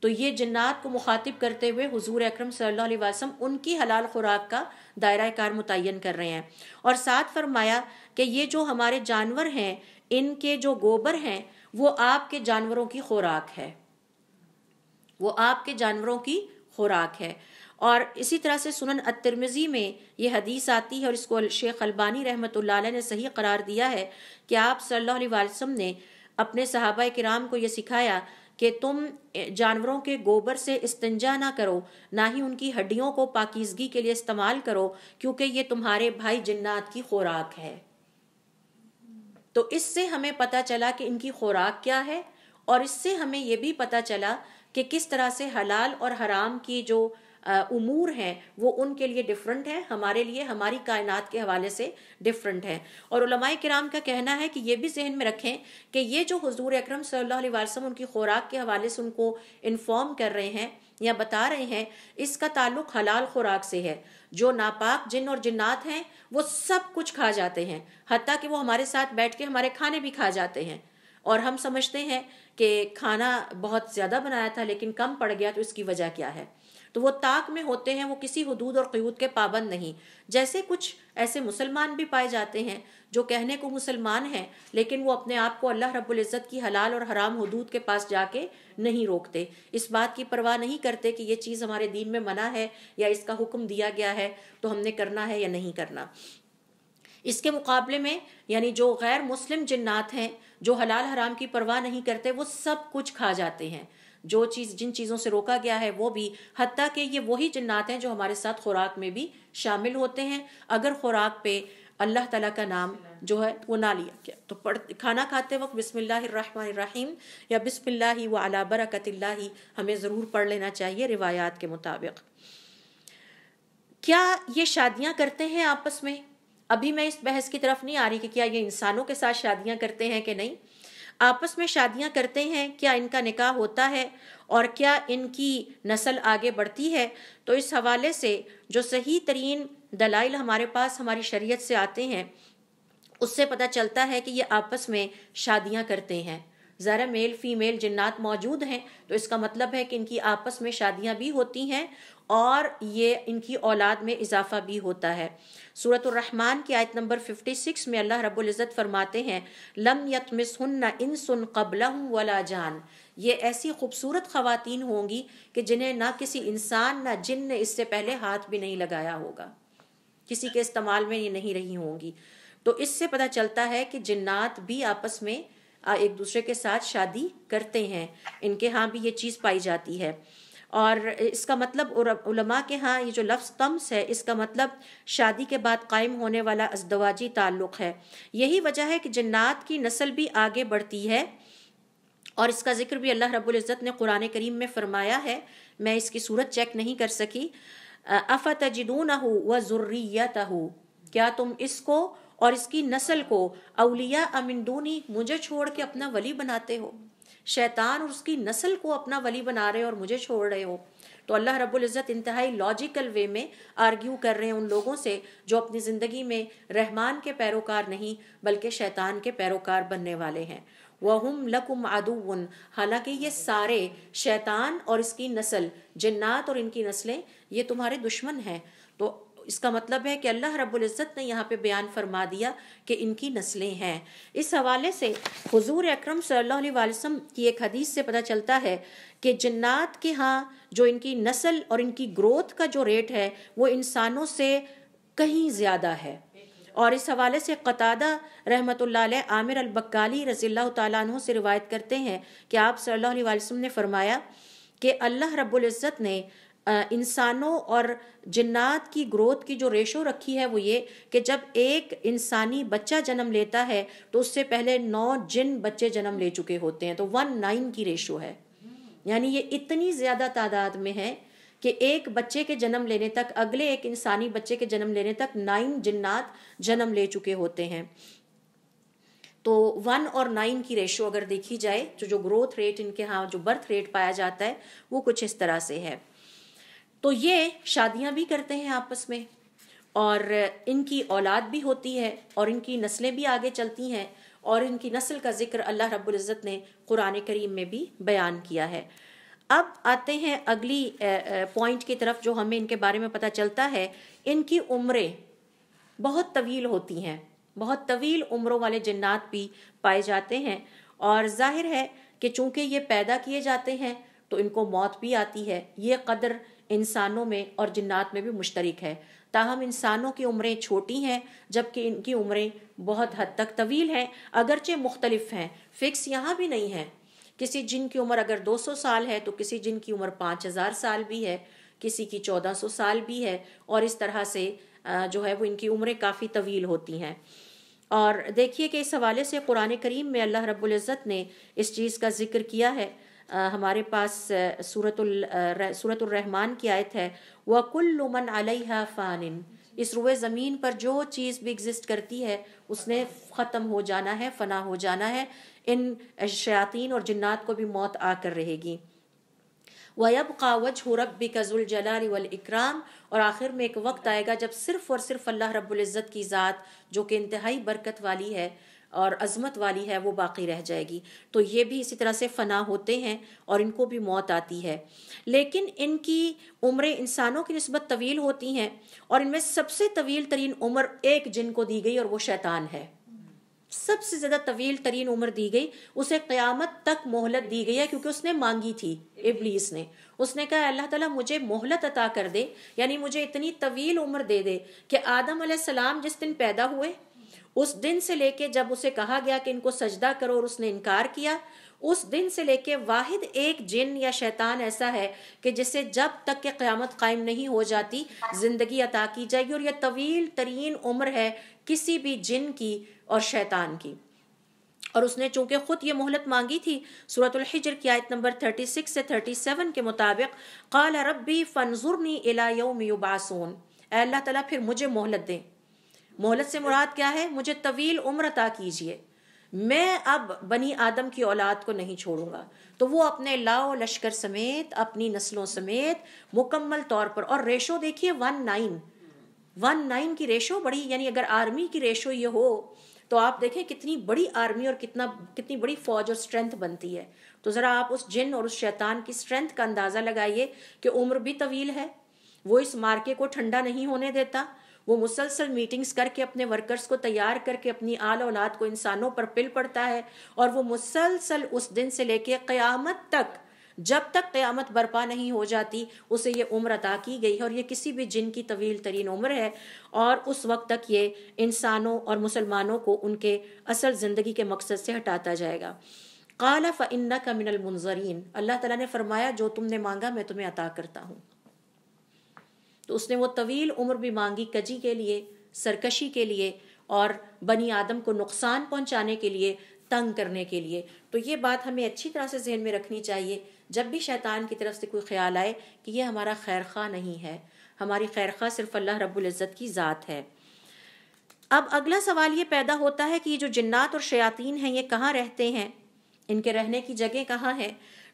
तो ये जन्नात को मुखातिब करते हुए हुजूर अकरम सल्लल्लाहु अलैहि वसल्लम उनकी हलाल खुराक का दायरा कार मुतन कर रहे हैं और साथ फरमाया कि ये जो हमारे जानवर हैं इनके जो गोबर हैं वो आपके जानवरों की खुराक है वो आपके जानवरों की खुराक है और इसी तरह से सुनन अतरमजी में यह हदीस आती है और इसको शेख अलबानी रहमत ने सही करार दिया है कि आप सल्लल्लाहु अलैहि वसल्लम ने अपने सहाबा कराम को यह सिखाया कि तुम जानवरों के गोबर से इस्तंजा ना करो ना ही उनकी हड्डियों को पाकिजगी के लिए इस्तेमाल करो क्योंकि ये तुम्हारे भाई जिन्नात की खुराक है तो इससे हमें पता चला कि इनकी खुराक क्या है और इससे हमें यह भी पता चला कि किस तरह से हलाल और हराम की जो उमूर हैं वो उनके लिए डिफरेंट हैं हमारे लिए हमारी कायनात के हवाले से डिफरेंट है और कराम का कहना है कि ये भी जहन में रखें कि ये जो हजूर अक्रम सल्लाम उनकी खुराक के हवाले से उनको इन्फॉर्म कर रहे हैं या बता रहे हैं इसका ताल्लुक हलाल खुराक से है जो नापाक जिन और जिन्नात हैं वो सब कुछ खा जाते हैं हती कि वो हमारे साथ बैठ के हमारे खाने भी खा जाते हैं और हम समझते हैं कि खाना बहुत ज़्यादा बनाया था लेकिन कम पड़ गया तो इसकी वजह क्या है तो वो ताक में होते हैं वो किसी हदूद और क्यूद के पाबंद नहीं जैसे कुछ ऐसे मुसलमान भी पाए जाते हैं जो कहने को मुसलमान हैं लेकिन वो अपने आप को अल्लाह रब्बुल इज़्ज़त की हलाल और हराम हदूद के पास जाके नहीं रोकते इस बात की परवाह नहीं करते कि ये चीज़ हमारे दीन में मना है या इसका हुक्म दिया गया है तो हमने करना है या नहीं करना इसके मुकाबले में यानी जो गैर मुस्लिम जिन्नात हैं जो हलाल हराम की परवाह नहीं करते वो सब कुछ खा जाते हैं जो चीज़ जिन चीज़ों से रोका गया है वो भी हती कि ये वही जन्नात हैं जो हमारे साथ खुराक में भी शामिल होते हैं अगर खुराक पे अल्लाह तला का नाम जो है वो ना लिया गया तो पढ़ खाना खाते वक्त बिसमीम या बिसमिल्ला व अला बरकतिल्ला हमें ज़रूर पढ़ लेना चाहिए रिवायात के मुताबिक क्या ये शादियां करते हैं आपस में अभी मैं इस बहस की तरफ नहीं आ रही कि क्या ये इंसानों के साथ शादियां करते हैं कि नहीं आपस में शादियां करते हैं क्या इनका निकाह होता है और क्या इनकी नस्ल आगे बढ़ती है तो इस हवाले से जो सही तरीन दलाइल हमारे पास हमारी शरीयत से आते हैं उससे पता चलता है कि ये आपस में शादियां करते हैं ज़रा मेल फीमेल जिन्नात मौजूद हैं तो इसका मतलब है कि इनकी आपस में शादियां भी होती हैं और ये इनकी औलाद में इजाफा भी होता है सूरत रहमान की आयत नंबर 56 में अल्लाह रब्बुल इज़्ज़त फरमाते हैं लम यतमिस हन्ना इंसुन कबला वला जान ये ऐसी खूबसूरत खवतिन होंगी कि जिन्हें ना किसी इंसान ना जिन ने इससे पहले हाथ भी नहीं लगाया होगा किसी के इस्तेमाल में ये नहीं रही होंगी तो इससे पता चलता है कि जिन्नात भी आपस में एक दूसरे के साथ शादी करते हैं इनके यहाँ भी ये चीज़ पाई जाती है और इसका मतलब उलमा के हाँ ये जो लफ्ज़ तम्स है इसका मतलब शादी के बाद कायम होने वाला अजदवाजी ताल्लुक़ है यही वजह है कि जन्नात की नस्ल भी आगे बढ़ती है और इसका जिक्र भी अल्लाह रबुल्ज़त ने कुरान करीम में फरमाया है मैं इसकी सूरत चेक नहीं कर सकी अफ़त जिदून हो व ज़ुर्रियत हो क्या तुम इसको और इसकी नस्ल को अलिया अमिंदूनी मुझे छोड़ के अपना वली बनाते हो शैतान और उसकी नस्ल को अपना वली बना रहे हो और मुझे छोड़ रहे हो तो अल्लाह रब्बुल इज़्ज़त इंतहाई लॉजिकल वे में आर्ग्यू कर रहे हैं उन लोगों से जो अपनी ज़िंदगी में रहमान के पैरोकार नहीं बल्कि शैतान के पैरोकार बनने वाले हैं वहुम लकुम आदुवन हालांकि ये सारे शैतान और इसकी नस्ल जन्नात और इनकी नस्लें ये तुम्हारे दुश्मन हैं तो इसका मतलब है कि अल्लाह रब्बुल इज़्ज़त ने यहाँ पे बयान फरमा दिया कि इनकी नस्लें हैं इस हवाले से हुजूर अकरम सल्लल्लाहु अलैहि वसल्लम की एक हदीस से पता चलता है कि जन्नात के यहाँ जो इनकी नस्ल और इनकी ग्रोथ का जो रेट है वो इंसानों से कहीं ज़्यादा है और इस हवाले से कतादा रहमत आमिर अलबकाली रज़ी तु से रिवायत करते हैं कि आप सल्लल्लाहु अलैहि वसल्लम ने फरमाया कि अल्लाह रब्बुल इज़्ज़त ने इंसानों और जन्नात की ग्रोथ की जो रेशो रखी है वो ये कि जब एक इंसानी बच्चा जन्म लेता है तो उससे पहले नौ जिन बच्चे जन्म ले चुके होते हैं तो वन नाइन की रेशो है यानी ये इतनी ज़्यादा तादाद में है कि एक बच्चे के जन्म लेने तक अगले एक इंसानी बच्चे के जन्म लेने तक नाइन जिन्नात जन्म ले चुके होते हैं तो वन और नाइन की रेशो अगर देखी जाए तो जो ग्रोथ रेट इनके यहाँ जो बर्थ रेट पाया जाता है वो कुछ इस तरह से है तो ये शादियां भी करते हैं आपस में और इनकी औलाद भी होती है और इनकी नस्लें भी आगे चलती हैं और इनकी नस्ल का जिक्र अल्लाह रब्ज़त ने कुरान करीम में भी बयान किया है अब आते हैं अगली पॉइंट की तरफ जो हमें इनके बारे में पता चलता है इनकी उम्रें बहुत तवील होती हैं बहुत तवील उम्रों वाले जन्नात भी पाए जाते हैं और जाहिर है कि चूंकि ये पैदा किए जाते हैं तो इनको मौत भी आती है ये कदर इंसानों में और जिन्नात में भी मुश्तरक है ताहम इंसानों की उम्रें छोटी हैं जबकि इनकी उम्रें बहुत हद तक तवील हैं अगरचे मुख्तलिफ हैं फिक्स यहाँ भी नहीं है किसी जिन की उम्र अगर 200 साल है तो किसी जिन की उम्र 5000 साल भी है किसी की 1400 साल भी है और इस तरह से जो है वो इनकी उम्रें काफ़ी तवील होती हैं और देखिए कि इस हवाले से कुरान करीम में अल्लाह रब्बुल्ज़त ने इस चीज़ का जिक्र किया है हमारे पास सूरत रहमान की आयत है वह वकुल्लुमन अलैहा फ़ानिन इस रुए ज़मीन पर जो चीज़ भी एग्जिस्ट करती है उसने ख़त्म हो जाना है फना हो जाना है इन शयातीन और जिन्नात को भी मौत आकर रहेगी वयब कावज हो रब भी कज़ुल जलाल वल इकराम और आखिर में एक वक्त आएगा जब सिर्फ़ और सिर्फ अल्लाह रब्बुल इज़्ज़त की ज़ात जो कि इंतहाई बरकत वाली है और अजमत वाली है वो बाकी रह जाएगी तो ये भी इसी तरह से फना होते हैं और इनको भी मौत आती है लेकिन इनकी उम्रें इंसानों की नस्बत तवील होती हैं और इनमें सबसे तवील तरीन उम्र एक जिन को दी गई और वो शैतान है सबसे ज़्यादा तवील तरीन उम्र दी गई उसे क़्यामत तक मोहलत दी गई है क्योंकि उसने मांगी थी इबलीस ने उसने कहा अल्लाह तला मुझे मोहलत अता कर दे यानी मुझे इतनी तवील उम्र दे दे कि आदम सलाम जिस दिन पैदा हुए उस दिन से लेके जब उसे कहा गया कि इनको सजदा करो और उसने इनकार किया उस दिन से लेके वाहिद एक जिन या शैतान ऐसा है कि जिसे जब तक के क़्यामत कायम नहीं हो जाती ज़िंदगी अता की जाएगी और यह तवील तरीन उम्र है किसी भी जिन की और शैतान की और उसने चूंकि खुद ये मोहलत मांगी थी सूरत हिजर की आयत नंबर 36 से 37 के मुताबिक काला रबी फनजुरनी अल्लाह ताला फिर मुझे मोहलत दें मोहलत से मुराद क्या है मुझे तवील उम्र अता कीजिए मैं अब बनी आदम की औलाद को नहीं छोड़ूंगा तो वो अपने लाओ लश्कर समेत अपनी नस्लों समेत मुकम्मल तौर पर और रेशो देखिए वन नाइन वन नाइन की रेशो बड़ी यानी अगर आर्मी की रेशो ये हो तो आप देखें कितनी बड़ी आर्मी और कितना कितनी बड़ी फौज और स्ट्रेंथ बनती है तो ज़रा आप उस जिन और उस शैतान की स्ट्रेंथ का अंदाज़ा लगाइए कि उम्र भी तवील है वो इस मार्के को ठंडा नहीं होने देता वो मुसलसल मीटिंग्स करके अपने वर्कर्स को तैयार करके अपनी आल औलाद को इंसानों पर पिल पड़ता है और वो मुसलसल उस दिन से लेके क़यामत तक जब तक क़यामत बर्पा नहीं हो जाती उसे ये उम्र अदा की गई है और ये किसी भी जिन की तवील तरीन उम्र है और उस वक्त तक ये इंसानों और मुसलमानों को उनके असल ज़िंदगी के मकसद से हटाता जाएगा काला फ़न्ना का मिनल मुंजरीन अल्लाह ताला ने फरमाया जो तुमने मांगा मैं तुम्हें अता करता हूँ तो उसने वो तवील उम्र भी मांगी कजी के लिए सरकशी के लिए और बनी आदम को नुकसान पहुंचाने के लिए तंग करने के लिए तो ये बात हमें अच्छी तरह से जहन में रखनी चाहिए जब भी शैतान की तरफ से कोई ख्याल आए कि यह हमारा खैर खा नहीं है हमारी खैर खा सिर्फ अल्लाह रबुल्ज़त की ज़ात है अब अगला सवाल ये पैदा होता है कि ये जो जन्नात और शयातीन हैं ये कहाँ रहते हैं इनके रहने की जगह कहाँ है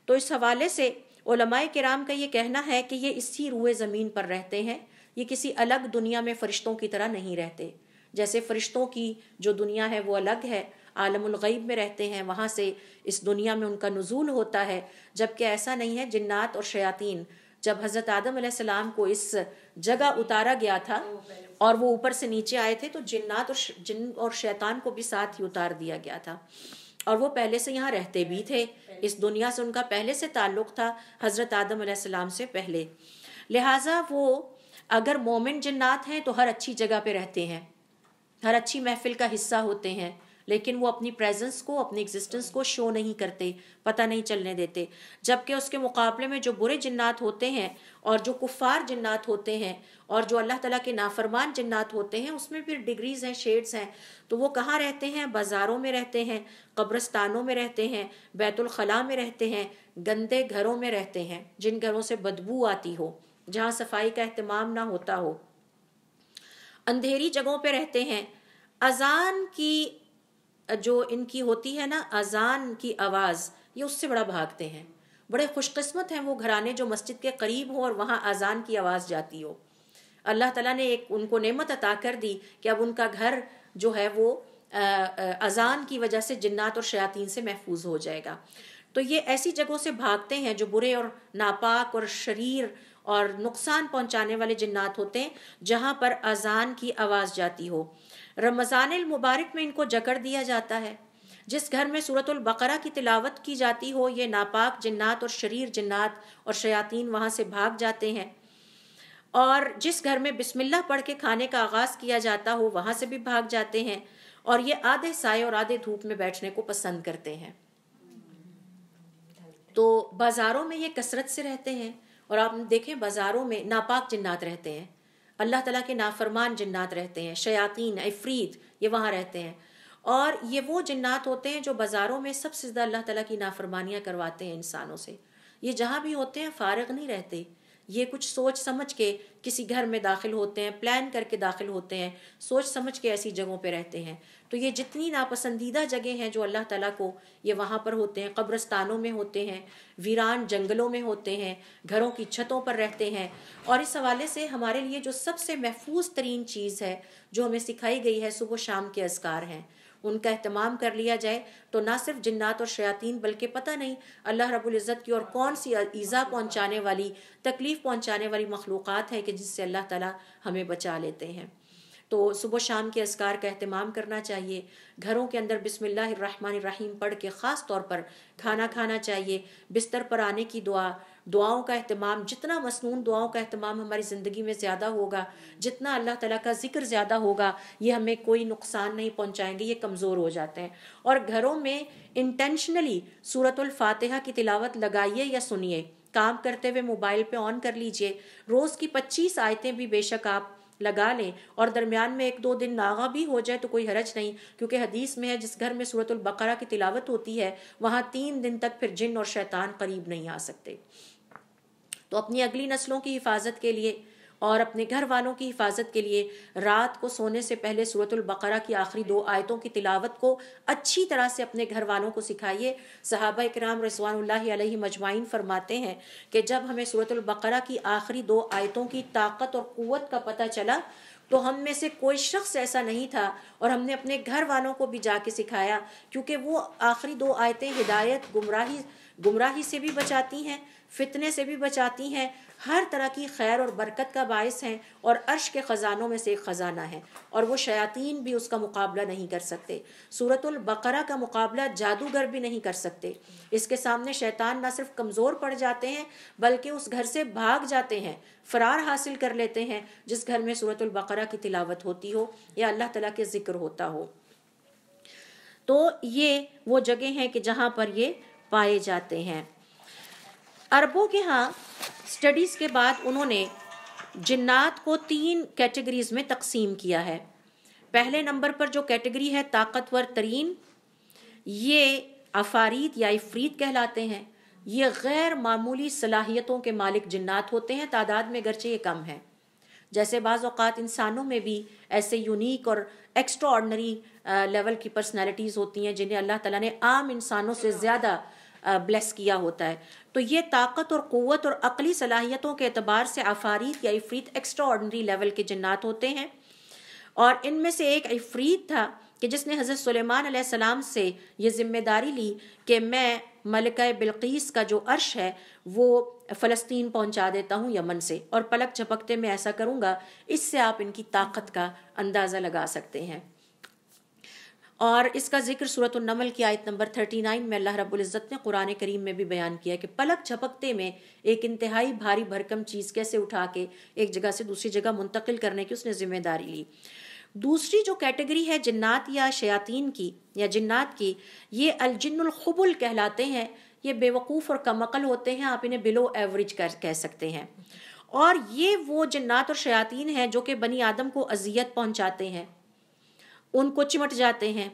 तो इस हवाले से ओलमाए कराम का ये कहना है कि ये इसी रूए ज़मीन पर रहते हैं ये किसी अलग दुनिया में फ़रिश्तों की तरह नहीं रहते जैसे फ़रिश्तों की जो दुनिया है वो अलग है आलमगैब में रहते हैं वहाँ से इस दुनिया में उनका नजूल होता है जबकि ऐसा नहीं है जिन्नात और शयातीन जब हज़रत आदम सलाम को इस जगह उतारा गया था और वो ऊपर से नीचे आए थे तो जिन्नात और जिन और शैतान को भी साथ ही उतार दिया गया था और वो पहले से यहाँ रहते भी थे इस दुनिया से उनका पहले से ताल्लुक़ था हज़रत आदम सलाम से पहले लिहाजा वो अगर मोमिन जन्नात हैं तो हर अच्छी जगह पे रहते हैं हर अच्छी महफिल का हिस्सा होते हैं लेकिन वो अपनी प्रेजेंस को अपनी एग्जिस्टेंस को शो नहीं करते पता नहीं चलने देते जबकि उसके मुकाबले में जो बुरे जन्नात होते हैं और जो कुफार जन्नात होते हैं और जो अल्लाह ताला के नाफरमान जन्नात होते हैं उसमें फिर डिग्रीज़ हैं शेड्स हैं तो वो कहाँ रहते हैं बाज़ारों में रहते हैं कब्रस्तानों में रहते हैं बैतुलखला में रहते हैं गंदे घरों में रहते हैं जिन घरों से बदबू आती हो जहाँ सफाई का अहतमाम ना होता हो अंधेरी जगहों पर रहते हैं अजान की जो इनकी होती है ना अजान की आवाज़ ये उससे बड़ा भागते हैं बड़े खुशकस्मत हैं वो घराने जो मस्जिद के करीब हो और वहाँ अजान की आवाज़ जाती हो अल्लाह ताला ने एक उनको नेमत अता कर दी कि अब उनका घर जो है वो अजान की वजह से जिन्नात और शयातीन से महफूज हो जाएगा तो ये ऐसी जगहों से भागते हैं जो बुरे और नापाक और शरीर और नुकसान पहुंचाने वाले जन्नात होते हैं जहाँ पर अजान की आवाज़ जाती हो रमज़ान मुबारक में इनको जकड़ दिया जाता है जिस घर में सूरत बकरा की तिलावत की जाती हो ये नापाक जन्नात और शरीर जन्नात और शयातीन वहाँ से भाग जाते हैं और जिस घर में बिस्मिल्ला पढ़ के खाने का आगाज़ किया जाता हो वहाँ से भी भाग जाते हैं और ये आधे साय और आधे धूप में बैठने को पसंद करते हैं तो बाज़ारों में ये कसरत से रहते हैं और आप देखें बाज़ारों में नापाक जन्नात रहते हैं अल्लाह तला के नाफरमान जन्नात रहते हैं शयातीन अफरीद ये वहाँ रहते हैं और ये वो जन्नात होते हैं जो बाज़ारों में सबसे ज़्यादा अल्लाह तला की नाफरमानियाँ करवाते हैं इंसानों से ये जहाँ भी होते हैं फारग नहीं रहते ये कुछ सोच समझ के किसी घर में दाखिल होते हैं प्लान करके दाखिल होते हैं सोच समझ के ऐसी जगहों पे रहते हैं तो ये जितनी नापसंदीदा जगह हैं जो अल्लाह ताला को ये वहाँ पर होते हैं कब्रस्तानों में होते हैं वीरान जंगलों में होते हैं घरों की छतों पर रहते हैं और इस हवाले से हमारे लिए जो सबसे महफूज तरीन चीज़ है जो हमें सिखाई गई है सुबह शाम के असकार हैं उनका अहतमाम कर लिया जाए तो ना सिर्फ जन्नात और शयातीन बल्कि पता नहीं अल्लाह रबुल्ज़त की और कौन सी ईज़ा पहुँचाने वाली तकलीफ़ पहुँचाने वाली मखलूक़ है कि जिससे अल्लाह ताला हमें बचा लेते हैं तो सुबह शाम के असकार का अहतमाम करना चाहिए घरों के अंदर बिसमिल्लर रहीम पढ़ के ख़ास तौर पर खाना खाना चाहिए बिस्तर पर आने की दुआ दुआओं का अहतमाम जितना मसनून दुआओं का अहतमाम हमारी ज़िंदगी में ज़्यादा होगा जितना अल्लाह ताला का जिक्र ज़्यादा होगा ये हमें कोई नुकसान नहीं पहुँचाएंगे ये कमज़ोर हो जाते हैं और घरों में इंटेंशनली सूरतुल्फातहा की तिलावत लगाइए या सुनिए काम करते हुए मोबाइल पर ऑन कर लीजिए रोज़ की पच्चीस आयतें भी बेशक आप लगा लें और दरमियान में एक दो दिन नागा भी हो जाए तो कोई हरज नहीं क्योंकि हदीस में है जिस घर में सूरतुल बकरा की तिलावत होती है वहाँ तीन दिन तक फिर जिन और शैतान करीब नहीं आ सकते तो अपनी अगली नस्लों की हिफाजत के लिए और अपने घर वालों की हिफाजत के लिए रात को सोने से पहले सूरतुल बकरा की आखिरी दो आयतों की तिलावत को अच्छी तरह से अपने घर वालों को सिखाइए सहाबा इकराम रसवान मजमाइन फरमाते हैं कि जब हमें सूरतुल बकरा की आखिरी दो आयतों की ताकत और क़वत का पता चला तो हम में से कोई शख्स ऐसा नहीं था और हमने अपने घर वालों को भी जाके सिखाया क्योंकि वो आखिरी दो आयतें हिदायत गुमराही गुमराही से भी बचाती हैं फितने से भी बचाती हैं हर तरह की खैर और बरकत का बायस हैं और अर्श के ख़ज़ानों में से एक ख़ज़ाना है और वो शयातीन भी उसका मुकाबला नहीं कर सकते सूरतुल बकरा का मुकाबला जादूगर भी नहीं कर सकते इसके सामने शैतान ना सिर्फ कमज़ोर पड़ जाते हैं बल्कि उस घर से भाग जाते हैं फ़रार हासिल कर लेते हैं जिस घर में सूरतुल बकरा की तिलावत होती हो या अल्लाह तला के ज़िक्र होता हो तो ये वो जगह हैं कि जहाँ पर ये पाए जाते हैं अरबों के यहाँ स्टडीज़ के बाद उन्होंने जिन्नात को तीन कैटेगरीज में तकसीम किया है पहले नंबर पर जो कैटेगरी है ताकतवर तरीन ये अफारीत या इफरीत कहलाते हैं ये गैर मामूली सलाहियतों के मालिक जिन्नात होते हैं तादाद में गरचे ये कम है जैसे बाज़ात इंसानों में भी ऐसे यूनिक और एक्स्ट्राऑर्डनरी लेवल की पर्सनालिटीज़ होती हैं जिन्हें अल्लाह ताला ने आम इंसानों से ज़्यादा ब्लेस किया होता है तो ये ताकत और क़वत और अकली सलाहियतों के अतबार से आफारीत या इफरीत एक्स्ट्राऑर्डनरी लेवल के जन्ात होते हैं और इनमें से एक इफरीत था कि जिसने हज़रत सुलेमान सलाम से ये जिम्मेदारी ली कि मैं मलिक बिल्कीस का जो अर्श है वो फ़लस्तीन पहुंचा देता हूँ यमन से और पलक झपकते में ऐसा करूँगा इससे आप इनकी ताकत का अंदाज़ा लगा सकते हैं और इसका जिक्र सूरत नमल की आयत नंबर 39 में अल्लाह रबुल्ज़त ने कुरान करीम में भी बयान किया कि पलक झपकते में एक इंतहाई भारी भरकम चीज़ कैसे उठा के एक जगह से दूसरी जगह मुंतकिल करने की उसने जिम्मेदारी ली दूसरी जो कैटेगरी है जन्नात या शयातीन की या जन्नात की ये अलजिनखबुल कहलाते हैं ये बेवकूफ़ और कमकल होते हैं आप इन्हें बिलो एवरेज कर कह सकते हैं और ये वो जन्नात और शयातीन हैं जो कि बनी आदम को अजियत पहुंचाते हैं उनको चिमट जाते हैं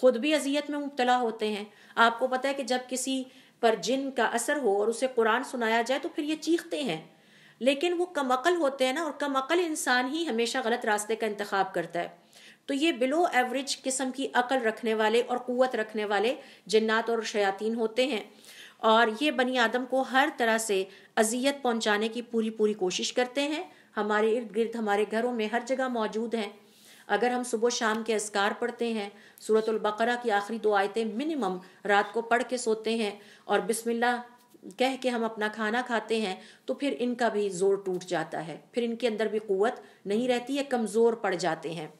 खुद भी अजियत में मुबतला होते हैं आपको पता है कि जब किसी पर जिन का असर हो और उसे कुरान सुनाया जाए तो फिर ये चीखते हैं लेकिन वो कम अकल होते हैं ना और कम अकल इंसान ही हमेशा गलत रास्ते का इंतखब करता है तो ये बिलो एवरेज किस्म की अकल रखने वाले और क़वत रखने वाले जन्ात और शयातीन होते हैं और ये बनी आदम को हर तरह से अजियत पहुँचाने की पूरी पूरी कोशिश करते हैं हमारे इर्द गिर्द हमारे घरों में हर जगह मौजूद हैं अगर हम सुबह शाम के असकार पढ़ते हैं सूरतुल बकरा की आखिरी दो आयतें मिनिमम रात को पढ़ के सोते हैं और बिस्मिल्लाह कह के हम अपना खाना खाते हैं तो फिर इनका भी जोर टूट जाता है फिर इनके अंदर भी कुत नहीं रहती है कमज़ोर पड़ जाते हैं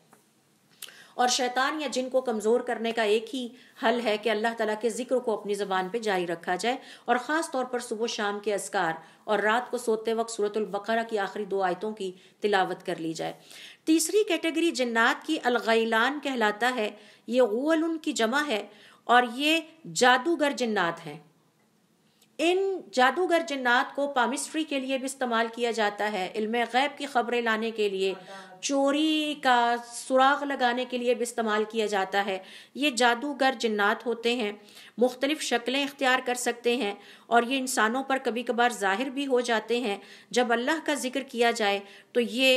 और शैतान या जिनको कमज़ोर करने का एक ही हल है कि अल्लाह ताला के जिक्र को अपनी ज़बान पे जारी रखा जाए और ख़ास तौर पर सुबह शाम के असकार और रात को सोते वक्त सूरतुल बकरा की आखिरी दो आयतों की तिलावत कर ली जाए तीसरी कैटेगरी जन्नात की अलगैलान कहलाता है ये गल उनकी जमा है और ये जादूगर जन्नात हैं इन जादूगर जन्नात को पामिस्ट्री के लिए भी इस्तेमाल किया जाता है इल्म गैब की खबरें लाने के लिए चोरी का सुराग लगाने के लिए भी इस्तेमाल किया जाता है ये जादूगर जन्नात होते हैं मुख्तलिफ शक्लें इख्तियार कर सकते हैं और ये इंसानों पर कभी कभार ज़ाहिर भी हो जाते हैं जब अल्लाह का जिक्र किया जाए तो ये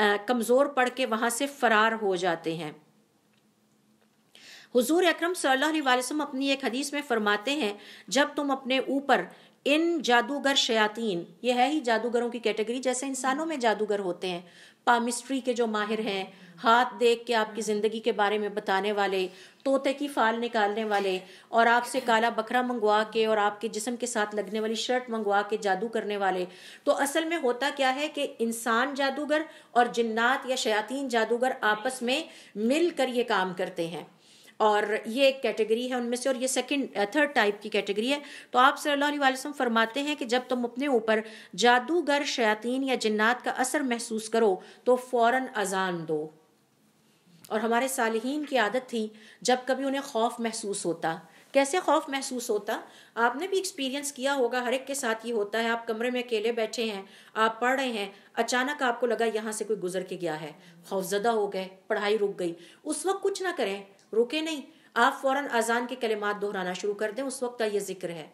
कमज़ोर पड़ के वहाँ से फरार हो जाते हैं हुजूर अकरम सल्लल्लाहु अलैहि वसल्लम अपनी एक हदीस में फरमाते हैं जब तुम अपने ऊपर इन जादूगर शयातीन ये है ही जादूगरों की कैटेगरी जैसे इंसानों में जादूगर होते हैं पामिस्ट्री के जो माहिर हैं हाथ देख के आपकी ज़िंदगी के बारे में बताने वाले तोते की फाल निकालने वाले और आपसे काला बकरा मंगवा के और आपके जिसम के साथ लगने वाली शर्ट मंगवा के जादू करने वाले तो असल में होता क्या है कि इंसान जादूगर और जिन्नात या शयातीन जादूगर आपस में मिल कर ये काम करते हैं और ये एक कैटेगरी है उनमें से और ये सेकंड थर्ड टाइप की कैटेगरी है तो आप सल्लल्लाहु अलैहि वसल्लम फरमाते हैं कि जब तुम अपने ऊपर जादूगर शयातीन या जिन्नात का असर महसूस करो तो फ़ौरन अजान दो और हमारे सालहीन की आदत थी जब कभी उन्हें खौफ महसूस होता कैसे खौफ महसूस होता आपने भी एक्सपीरियंस किया होगा हर एक के साथ ये होता है आप कमरे में अकेले बैठे हैं आप पढ़ रहे हैं अचानक आपको लगा यहाँ से कोई गुजर के गया है खौफजदा हो गए पढ़ाई रुक गई उस वक्त कुछ ना करें रुके नहीं आप फौरन अजान के कलिमात दोहराना शुरू कर दें उस वक्त का यह जिक्र है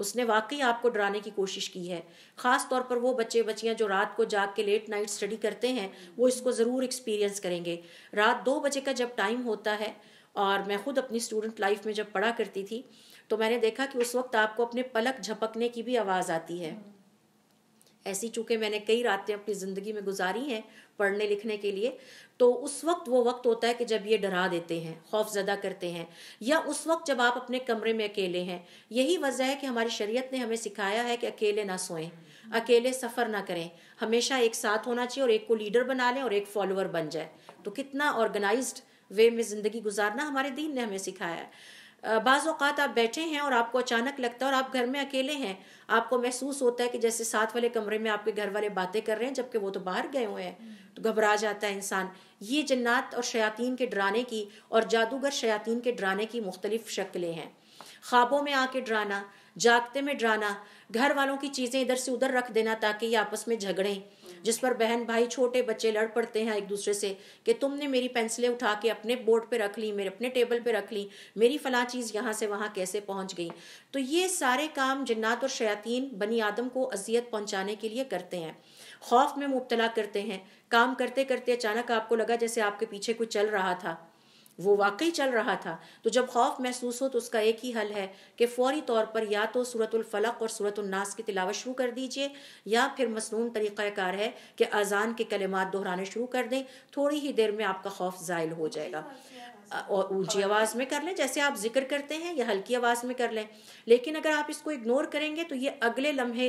उसने वाकई आपको डराने की कोशिश की है ख़ास तौर पर वो बच्चे बच्चियां जो रात को जाग के लेट नाइट स्टडी करते हैं वो इसको ज़रूर एक्सपीरियंस करेंगे रात दो बजे का जब टाइम होता है और मैं खुद अपनी स्टूडेंट लाइफ में जब पढ़ा करती थी तो मैंने देखा कि उस वक्त आपको अपने पलक झपकने की भी आवाज़ आती है ऐसी चूँकि मैंने कई रातें अपनी ज़िंदगी में गुजारी हैं पढ़ने लिखने के लिए तो उस वक्त वो वक्त होता है कि जब ये डरा देते हैं खौफजदा करते हैं या उस वक्त जब आप अपने कमरे में अकेले हैं यही वजह है कि हमारी शरीयत ने हमें सिखाया है कि अकेले ना सोएं अकेले सफ़र ना करें हमेशा एक साथ होना चाहिए और एक को लीडर बना लें और एक फॉलोअर बन जाए तो कितना ऑर्गेनाइज्ड वे में ज़िंदगी गुजारना हमारे दीन ने हमें सिखाया है अवत आप बैठे हैं और आपको अचानक लगता है और आप घर में अकेले हैं आपको महसूस होता है कि जैसे साथ वाले कमरे में आपके घर वाले बातें कर रहे हैं जबकि वो तो बाहर गए हुए हैं तो घबरा जाता है इंसान ये जन्नात और शयातीन के डराने की और जादूगर शयातीन के डराने की मुख्तलिफ शक्लें हैं ख्वाबों में आके डराना जागते में डराना घर वालों की चीज़ें इधर से उधर रख देना ताकि ये आपस में झगड़ें जिस पर बहन भाई छोटे बच्चे लड़ पड़ते हैं एक दूसरे से कि तुमने मेरी पेंसिलें उठा के अपने बोर्ड पे रख ली मेरे अपने टेबल पे रख ली मेरी फला चीज़ यहाँ से वहाँ कैसे पहुँच गई तो ये सारे काम जन्नात और शयातीन बनी आदम को अजियत पहुँचाने के लिए करते हैं खौफ में मुबतला करते हैं काम करते करते अचानक आपको लगा जैसे आपके पीछे कुछ चल रहा था वो वाकई चल रहा था तो जब खौफ महसूस हो तो उसका एक ही हल है कि फौरी तौर पर या तो सूरतुल्फ़लक और सूरतुल्नास की तिलावत शुरू कर दीजिए या फिर मसनून तरीक़ाकार है कि अजान के कलेमात दोहराने शुरू कर दें थोड़ी ही देर में आपका खौफ ज़ायल हो जाएगा और ऊंची आवाज़ में कर लें जैसे आप जिक्र करते हैं या हल्की आवाज़ में कर लें लेकिन अगर आप इसको इग्नोर करेंगे तो ये अगले लम्हे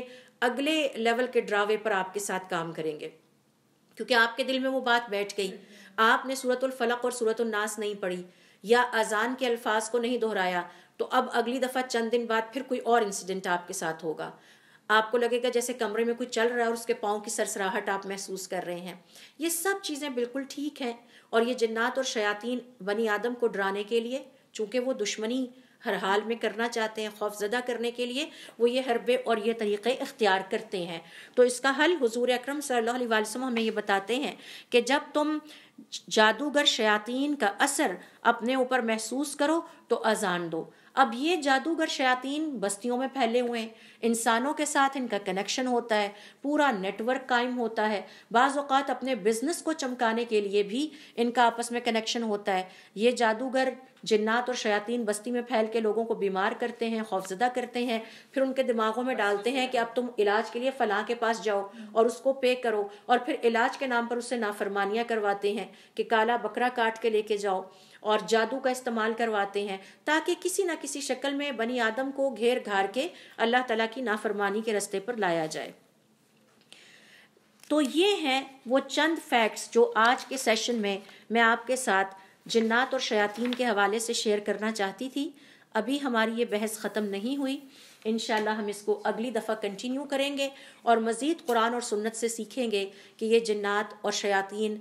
अगले लेवल के ड्रावे पर आपके साथ काम करेंगे क्योंकि आपके दिल में वो बात बैठ गई आपने सूरत फलक और सूरत नास नहीं पढ़ी या अजान के अल्फाज को नहीं दोहराया तो अब अगली दफ़ा चंद दिन बाद फिर कोई और इंसिडेंट आपके साथ होगा आपको लगेगा जैसे कमरे में कोई चल रहा है और उसके पाँव की सरसराहट आप महसूस कर रहे हैं ये सब चीज़ें बिल्कुल ठीक हैं और ये जन्नात और शयातीन बनी आदम को डराने के लिए चूंकि वो दुश्मनी हर हाल में करना चाहते हैं खौफ ज़दा करने के लिए वो ये हरबे और ये तरीक़े इख्तियार करते हैं तो इसका हल हुजूर अकरम सल्लल्लाहु अलैहि वसल्लम हमें ये बताते हैं कि जब तुम जादूगर शयातीन का असर अपने ऊपर महसूस करो तो अजान दो अब ये जादूगर शयातीन बस्तियों में फैले हुए हैं इंसानों के साथ इनका कनेक्शन होता है पूरा नेटवर्क कायम होता है अवकात अपने बिजनेस को चमकाने के लिए भी इनका आपस में कनेक्शन होता है ये जादूगर जिन्नात और शयातीन बस्ती में फैल के लोगों को बीमार करते हैं खौफजदा करते हैं फिर उनके दिमागों में डालते हैं कि अब तुम इलाज के लिए फलां के पास जाओ और उसको पे करो और फिर इलाज के नाम पर उससे नाफरमानियाँ करवाते हैं कि काला बकरा काट के लेके जाओ और जादू का इस्तेमाल करवाते हैं ताकि किसी ना किसी शक्ल में बनी आदम को घेर घार के अल्लाह तला की नाफरमानी के रस्ते पर लाया जाए तो ये हैं वो चंद फैक्ट्स जो आज के सेशन में मैं आपके साथ जन्नात और शयातीन के हवाले से शेयर करना चाहती थी अभी हमारी ये बहस ख़त्म नहीं हुई इन हम इसको अगली दफ़ा कंटिन्यू करेंगे और मज़ीद कुरान और सुन्नत से सीखेंगे कि ये जन्नात और शयातीन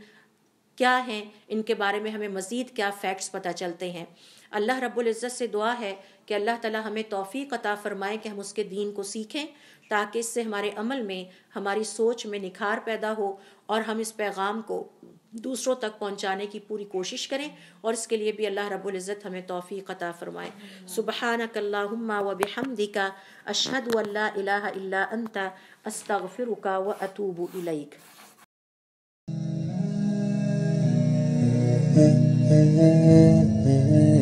क्या हैं इनके बारे में हमें मज़ीद क्या फ़ैक्ट्स पता चलते हैं अल्लाह रब्ज़त से दुआ है कि अल्लाह ताला हमें तोफ़ी अता फ़रमाए कि हम उसके दीन को सीखें ताकि इससे हमारे अमल में हमारी सोच में निखार पैदा हो और हम इस पैगाम को दूसरों तक पहुंचाने की पूरी कोशिश करें और इसके लिए भी अल्लाह रब्ज़त हमें तोफ़ी अता फ़रमाए सुबहान कल्लाम वबहमदिका अशहद अल्ला अला अंता अस्तफ़िर व अतूब इलैक Mm-hmm.